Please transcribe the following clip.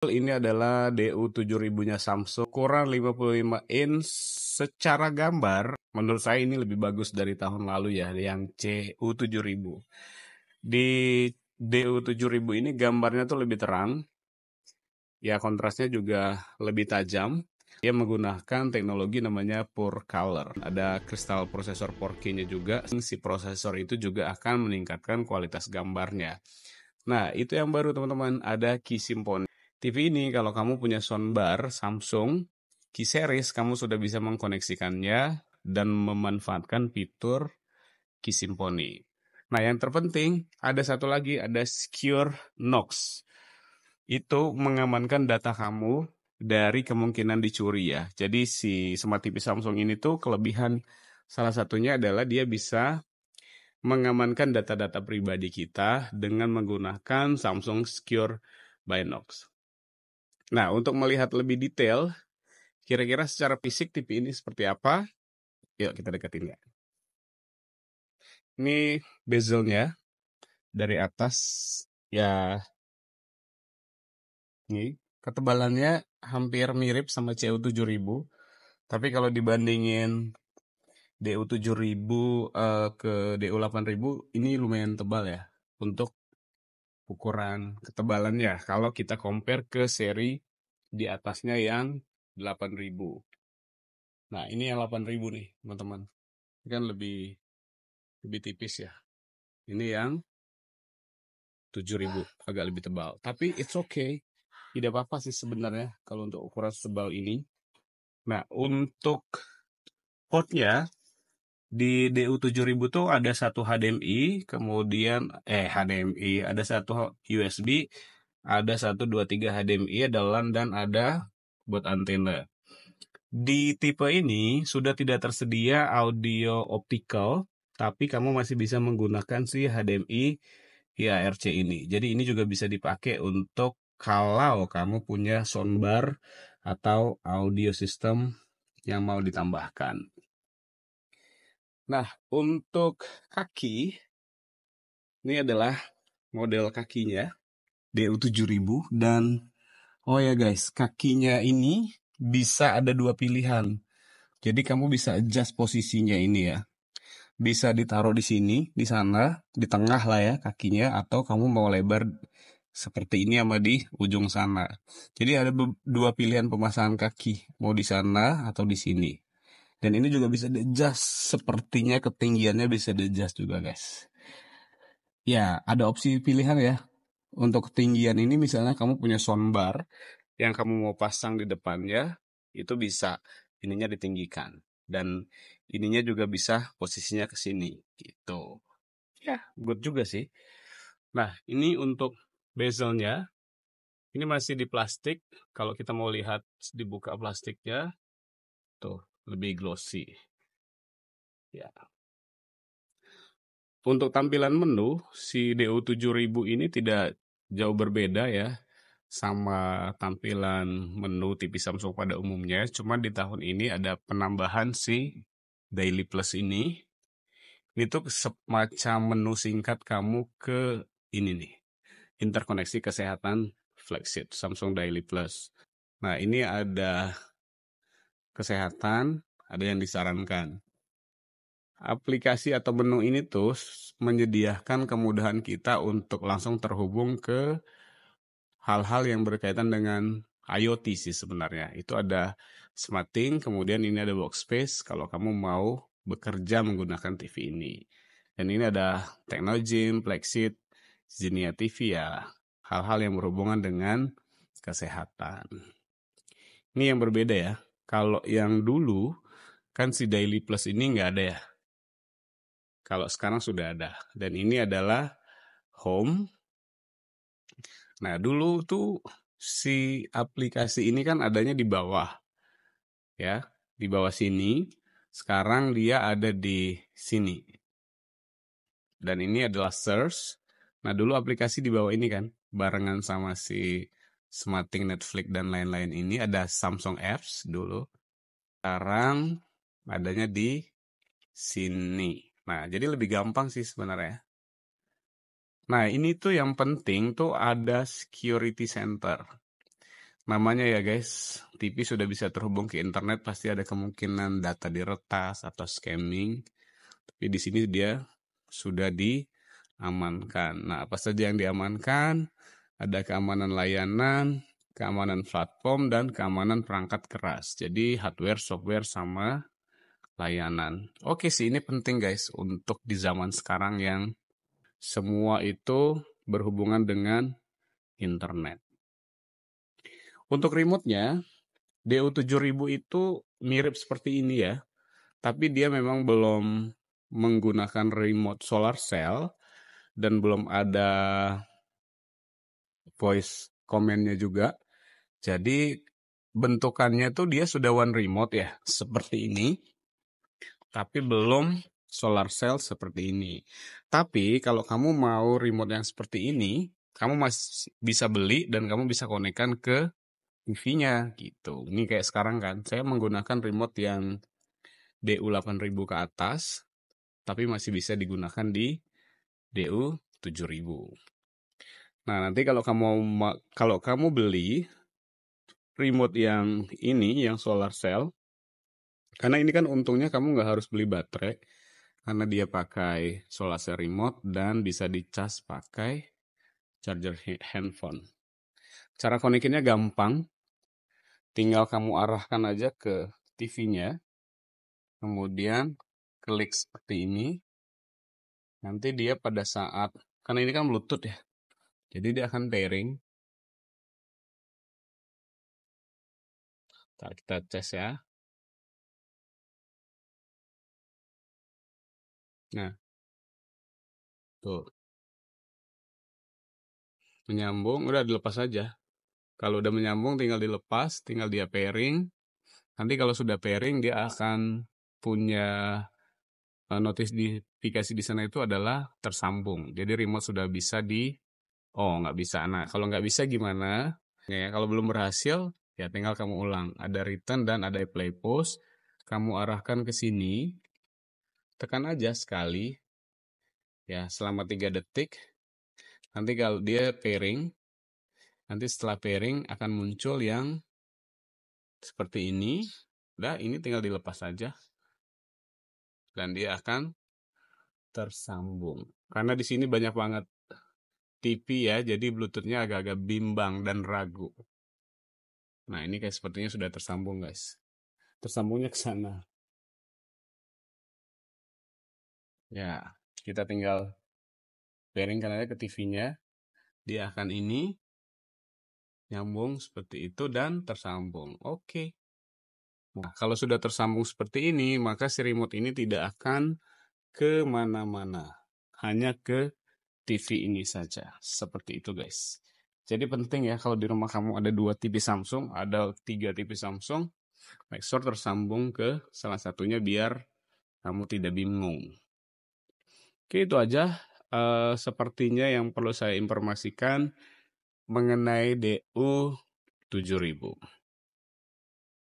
Ini adalah DU7000-nya Samsung, ukuran 55 inch. Secara gambar, menurut saya ini lebih bagus dari tahun lalu ya, yang CU7000. Di DU7000 ini gambarnya tuh lebih terang, ya kontrasnya juga lebih tajam. Dia menggunakan teknologi namanya Pure Color. Ada kristal prosesor 4K-nya juga. Si prosesor itu juga akan meningkatkan kualitas gambarnya. Nah, itu yang baru teman-teman. Ada Key Symphony. TV ini kalau kamu punya soundbar Samsung Key-series, kamu sudah bisa mengkoneksikannya dan memanfaatkan fitur Key Symphony. Nah, yang terpenting ada satu lagi, ada Secure Knox. Itu mengamankan data kamu dari kemungkinan dicuri ya. Jadi si smart TV Samsung ini tuh kelebihan salah satunya adalah dia bisa mengamankan data-data pribadi kita dengan menggunakan Samsung Secure by Knox. Nah, untuk melihat lebih detail, kira-kira secara fisik TV ini seperti apa? Yuk kita deketin ya. Ini bezelnya dari atas ya ini ketebalannya hampir mirip sama CU7000 tapi kalau dibandingin DU7000 uh, eh, ke DU8000 ini lumayan tebal ya untuk ukuran ketebalannya kalau kita compare ke seri di atasnya yang 8000. Nah, ini yang 8000 nih, teman-teman. kan lebih lebih tipis ya. Ini yang 7000 agak lebih tebal. Tapi it's okay. Tidak apa-apa sih sebenarnya kalau untuk ukuran sebal ini. Nah, untuk potnya di DU7000 tuh ada satu HDMI, kemudian eh HDMI, ada satu USB, ada satu dua tiga HDMI, ada LAN dan ada buat antena. Di tipe ini sudah tidak tersedia audio optical, tapi kamu masih bisa menggunakan si HDMI IARC ini. Jadi ini juga bisa dipakai untuk kalau kamu punya soundbar atau audio system yang mau ditambahkan. Nah, untuk kaki, ini adalah model kakinya DU7000 dan oh ya guys, kakinya ini bisa ada dua pilihan. Jadi kamu bisa adjust posisinya ini ya. Bisa ditaruh di sini, di sana, di tengah lah ya kakinya atau kamu mau lebar seperti ini sama di ujung sana. Jadi ada dua pilihan pemasangan kaki, mau di sana atau di sini. Dan ini juga bisa di-adjust. Sepertinya ketinggiannya bisa di-adjust juga guys. Ya, ada opsi pilihan ya. Untuk ketinggian ini misalnya kamu punya soundbar yang kamu mau pasang di depannya, itu bisa ininya ditinggikan. Dan ininya juga bisa posisinya ke sini gitu. Ya, good juga sih. Nah, ini untuk bezelnya. Ini masih di plastik. Kalau kita mau lihat dibuka plastiknya, tuh lebih glossy. Ya. Untuk tampilan menu, si do 7000 ini tidak jauh berbeda ya sama tampilan menu TV Samsung pada umumnya. Cuma di tahun ini ada penambahan si Daily Plus ini. Ini tuh semacam menu singkat kamu ke ini nih. Interkoneksi kesehatan flagship Samsung Daily Plus. Nah, ini ada kesehatan, ada yang disarankan. Aplikasi atau menu ini tuh menyediakan kemudahan kita untuk langsung terhubung ke hal-hal yang berkaitan dengan IoT sih sebenarnya. Itu ada smarting, kemudian ini ada workspace kalau kamu mau bekerja menggunakan TV ini. Dan ini ada Technogym, Plexit, Zinia TV ya. Hal-hal yang berhubungan dengan kesehatan. Ini yang berbeda ya kalau yang dulu kan si Daily Plus ini nggak ada ya. Kalau sekarang sudah ada. Dan ini adalah home. Nah dulu tuh si aplikasi ini kan adanya di bawah. Ya, di bawah sini. Sekarang dia ada di sini. Dan ini adalah search. Nah dulu aplikasi di bawah ini kan. Barengan sama si smarting Netflix dan lain-lain ini ada Samsung Apps dulu. Sekarang adanya di sini. Nah, jadi lebih gampang sih sebenarnya. Nah, ini tuh yang penting tuh ada security center. Namanya ya guys, TV sudah bisa terhubung ke internet pasti ada kemungkinan data diretas atau scamming. Tapi di sini dia sudah diamankan. Nah, apa saja yang diamankan? Ada keamanan layanan, keamanan platform, dan keamanan perangkat keras. Jadi hardware, software, sama layanan. Oke sih, ini penting guys untuk di zaman sekarang yang semua itu berhubungan dengan internet. Untuk remote-nya, DU7000 itu mirip seperti ini ya, tapi dia memang belum menggunakan remote solar cell dan belum ada voice komennya juga. Jadi bentukannya tuh dia sudah one remote ya, seperti ini. Tapi belum solar cell seperti ini. Tapi kalau kamu mau remote yang seperti ini, kamu masih bisa beli dan kamu bisa konekkan ke TV-nya gitu. Ini kayak sekarang kan, saya menggunakan remote yang DU8000 ke atas, tapi masih bisa digunakan di DU7000. Nah, nanti kalau kamu kalau kamu beli remote yang ini yang solar cell karena ini kan untungnya kamu nggak harus beli baterai karena dia pakai solar cell remote dan bisa dicas pakai charger handphone. Cara konekinnya gampang. Tinggal kamu arahkan aja ke TV-nya. Kemudian klik seperti ini. Nanti dia pada saat karena ini kan Bluetooth ya. Jadi dia akan pairing. kita tes ya. Nah, tuh. Menyambung, udah dilepas aja. Kalau udah menyambung tinggal dilepas, tinggal dia pairing. Nanti kalau sudah pairing dia akan punya eh, notifikasi di sana itu adalah tersambung. Jadi remote sudah bisa di Oh, nggak bisa. Nah, kalau nggak bisa gimana? Ya, kalau belum berhasil, ya tinggal kamu ulang. Ada return dan ada play post. Kamu arahkan ke sini. Tekan aja sekali. Ya, selama tiga detik. Nanti kalau dia pairing, nanti setelah pairing akan muncul yang seperti ini. Nah ini tinggal dilepas saja, Dan dia akan tersambung. Karena di sini banyak banget TV ya, jadi Bluetoothnya agak-agak bimbang dan ragu. Nah ini kayak sepertinya sudah tersambung guys. Tersambungnya ke sana. Ya, kita tinggal pairing aja ke TV-nya. Dia akan ini nyambung seperti itu dan tersambung. Oke. Nah, kalau sudah tersambung seperti ini, maka si remote ini tidak akan kemana-mana. Hanya ke TV ini saja. Seperti itu guys. Jadi penting ya kalau di rumah kamu ada dua TV Samsung, ada tiga TV Samsung, make sure tersambung ke salah satunya biar kamu tidak bingung. Oke itu aja. Uh, sepertinya yang perlu saya informasikan mengenai DU 7000.